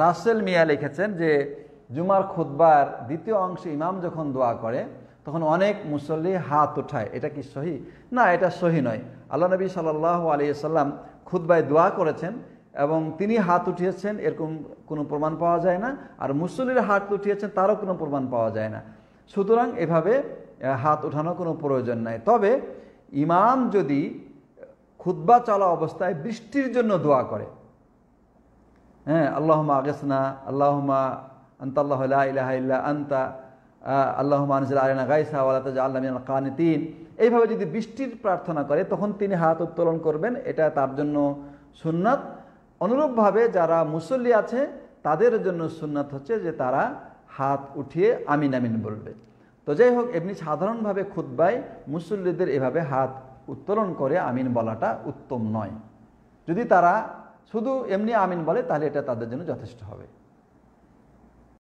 রাসেল মিয়া লিখেছেন যে জুমার খুদ্বার দ্বিতীয় অংশে ইমাম যখন দোয়া করে তখন অনেক মুসল্লি হাত উঠায় এটা কি সহি না এটা সহি নয় আল্লাহ নবী সাল্লাহ আলিয়াল্লাম খুদ্বায় দোয়া করেছেন এবং তিনি হাত উঠিয়েছেন এরকম কোনো প্রমাণ পাওয়া যায় না আর মুসল্লির হাত উঠিয়েছেন তারও কোনো প্রমাণ পাওয়া যায় না সুতরাং এভাবে হাত উঠানো কোনো প্রয়োজন নাই তবে ইমাম যদি খুদ্বা চলা অবস্থায় বৃষ্টির জন্য দোয়া করে হ্যাঁ আল্লাহমা আগেসনা আল্লাহমা আন্তাল্লাহ ইলাহ ইল্লা আন্তা আল্লাহমা আনসুল আলিনা গাইসা আল্লাহ আল্লাহ কানতিন এইভাবে যদি বৃষ্টির প্রার্থনা করে তখন তিনি হাত উত্তোলন করবেন এটা তার জন্য সুন্নাত অনুরূপভাবে যারা মুসল্লি আছে তাদের জন্য সুন্নাত হচ্ছে যে তারা হাত উঠিয়ে আমিন আমিন বলবে তো যাই হোক এমনি সাধারণভাবে খুদ্বায় মুসল্লিদের এভাবে হাত উত্তোলন করে আমিন বলাটা উত্তম নয় যদি তারা শুধু এমনি আমিন বলে তাহলে এটা তাদের জন্য যথেষ্ট হবে